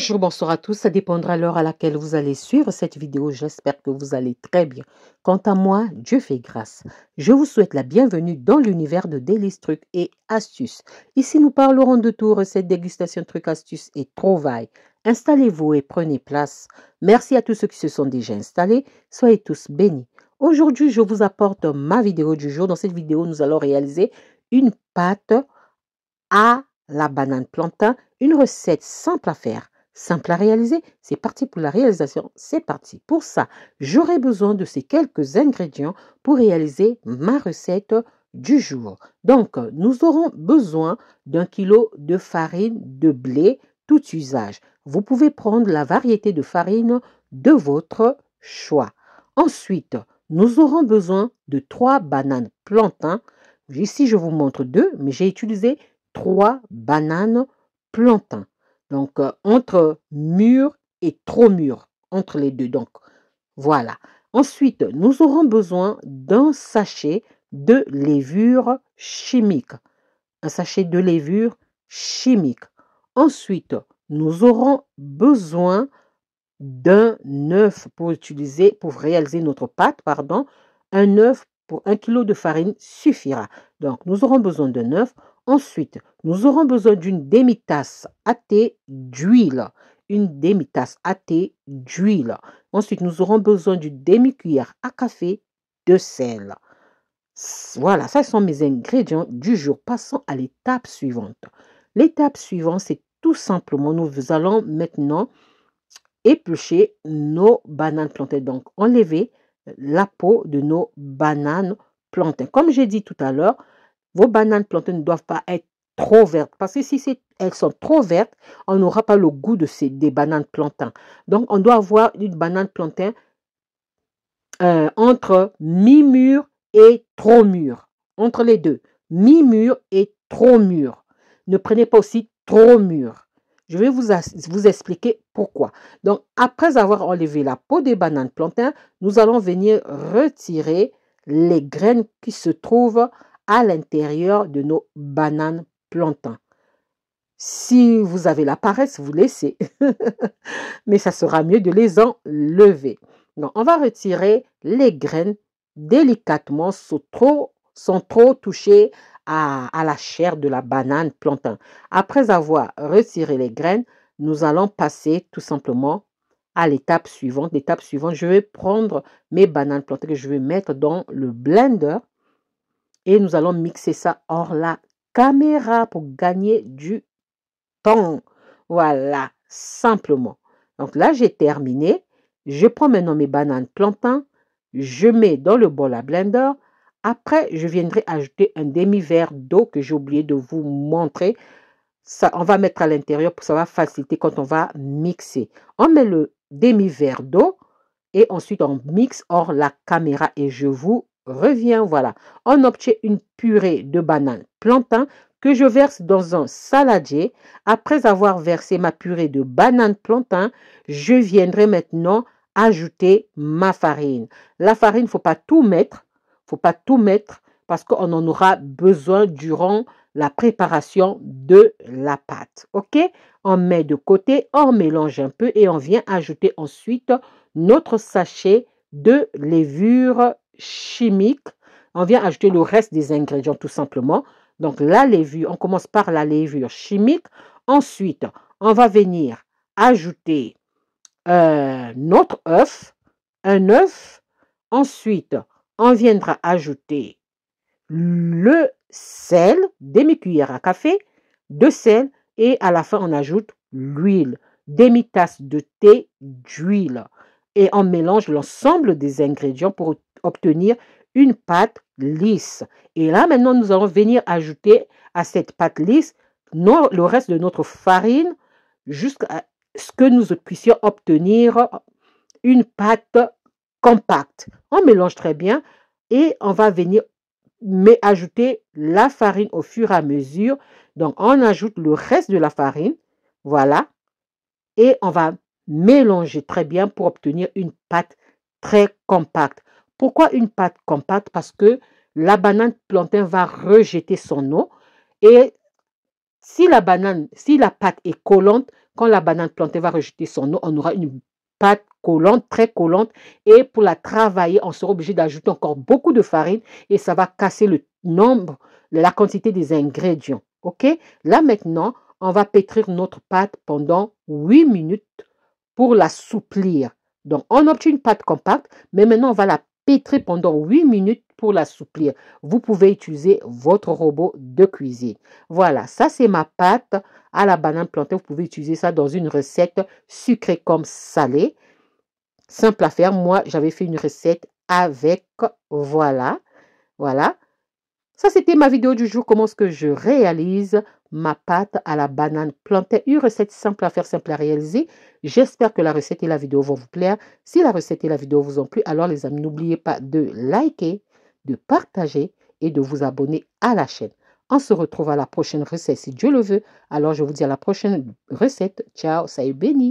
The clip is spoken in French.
Bonjour, bonsoir à tous. Ça dépendra l'heure à laquelle vous allez suivre cette vidéo. J'espère que vous allez très bien. Quant à moi, Dieu fait grâce. Je vous souhaite la bienvenue dans l'univers de délices, trucs et astuces. Ici, nous parlerons de tout, recettes, dégustations, trucs, astuces et trouvailles. Installez-vous et prenez place. Merci à tous ceux qui se sont déjà installés. Soyez tous bénis. Aujourd'hui, je vous apporte ma vidéo du jour. Dans cette vidéo, nous allons réaliser une pâte à la banane plantain, une recette simple à faire Simple à réaliser, c'est parti pour la réalisation, c'est parti. Pour ça, j'aurai besoin de ces quelques ingrédients pour réaliser ma recette du jour. Donc, nous aurons besoin d'un kilo de farine de blé, tout usage. Vous pouvez prendre la variété de farine de votre choix. Ensuite, nous aurons besoin de trois bananes plantains. Ici, je vous montre deux, mais j'ai utilisé trois bananes plantains. Donc, euh, entre mûr et trop mûr, entre les deux. Donc, voilà. Ensuite, nous aurons besoin d'un sachet de levure chimique. Un sachet de levure chimique. Ensuite, nous aurons besoin d'un œuf pour utiliser, pour réaliser notre pâte, pardon. Un œuf pour un kilo de farine suffira. Donc, nous aurons besoin d'un œuf. Ensuite, nous aurons besoin d'une demi-tasse à thé d'huile. Une demi-tasse à thé d'huile. Ensuite, nous aurons besoin d'une demi-cuillère à café de sel. Voilà, ça sont mes ingrédients du jour. Passons à l'étape suivante. L'étape suivante, c'est tout simplement, nous allons maintenant éplucher nos bananes plantées. Donc, enlever la peau de nos bananes plantées. Comme j'ai dit tout à l'heure, vos bananes plantées ne doivent pas être trop vertes parce que si elles sont trop vertes, on n'aura pas le goût de ces, des bananes plantains. Donc, on doit avoir une banane plantain euh, entre mi-mûr et trop mûr. Entre les deux, mi-mûr et trop mûr. Ne prenez pas aussi trop mûr. Je vais vous, vous, expliquer pourquoi. Donc, après avoir enlevé la peau des bananes plantains, nous allons venir retirer les graines qui se trouvent à l'intérieur de nos bananes plantains. Si vous avez la paresse, vous laissez. Mais ça sera mieux de les enlever. Donc, on va retirer les graines délicatement sans trop, trop toucher à, à la chair de la banane plantain. Après avoir retiré les graines, nous allons passer tout simplement à l'étape suivante. L'étape suivante, je vais prendre mes bananes plantées que je vais mettre dans le blender et nous allons mixer ça hors la caméra pour gagner du temps. Voilà, simplement. Donc là, j'ai terminé. Je prends maintenant mes bananes plantains. Je mets dans le bol à blender. Après, je viendrai ajouter un demi-verre d'eau que j'ai oublié de vous montrer. Ça, on va mettre à l'intérieur pour ça va faciliter quand on va mixer. On met le demi-verre d'eau et ensuite on mixe hors la caméra et je vous revient, voilà. On obtient une purée de banane plantain que je verse dans un saladier. Après avoir versé ma purée de banane plantain, je viendrai maintenant ajouter ma farine. La farine, faut pas tout mettre, faut pas tout mettre parce qu'on en aura besoin durant la préparation de la pâte. OK On met de côté, on mélange un peu et on vient ajouter ensuite notre sachet de levure chimique, on vient ajouter le reste des ingrédients tout simplement. Donc la levure, on commence par la levure chimique. Ensuite, on va venir ajouter euh, notre œuf, un œuf. Ensuite, on viendra ajouter le sel, demi-cuillère à café, de sel et à la fin, on ajoute l'huile, demi-tasse de thé d'huile. Et on mélange l'ensemble des ingrédients pour obtenir une pâte lisse. Et là, maintenant, nous allons venir ajouter à cette pâte lisse le reste de notre farine jusqu'à ce que nous puissions obtenir une pâte compacte. On mélange très bien et on va venir mais ajouter la farine au fur et à mesure. Donc, on ajoute le reste de la farine. Voilà. Et on va mélanger très bien pour obtenir une pâte très compacte. Pourquoi une pâte compacte Parce que la banane plantain va rejeter son eau et si la banane, si la pâte est collante, quand la banane plantée va rejeter son eau, on aura une pâte collante, très collante. Et pour la travailler, on sera obligé d'ajouter encore beaucoup de farine et ça va casser le nombre, la quantité des ingrédients. OK Là maintenant, on va pétrir notre pâte pendant 8 minutes pour la souplir. Donc, on obtient une pâte compacte, mais maintenant, on va la Pétrer pendant 8 minutes pour l'assouplir. Vous pouvez utiliser votre robot de cuisine. Voilà, ça c'est ma pâte à la banane plantée. Vous pouvez utiliser ça dans une recette sucrée comme salée. Simple à faire. Moi, j'avais fait une recette avec, voilà, voilà. Ça, c'était ma vidéo du jour, comment est-ce que je réalise ma pâte à la banane plantée. Une recette simple à faire, simple à réaliser. J'espère que la recette et la vidéo vont vous plaire. Si la recette et la vidéo vous ont plu, alors les amis, n'oubliez pas de liker, de partager et de vous abonner à la chaîne. On se retrouve à la prochaine recette si Dieu le veut. Alors je vous dis à la prochaine recette. Ciao, ça est béni.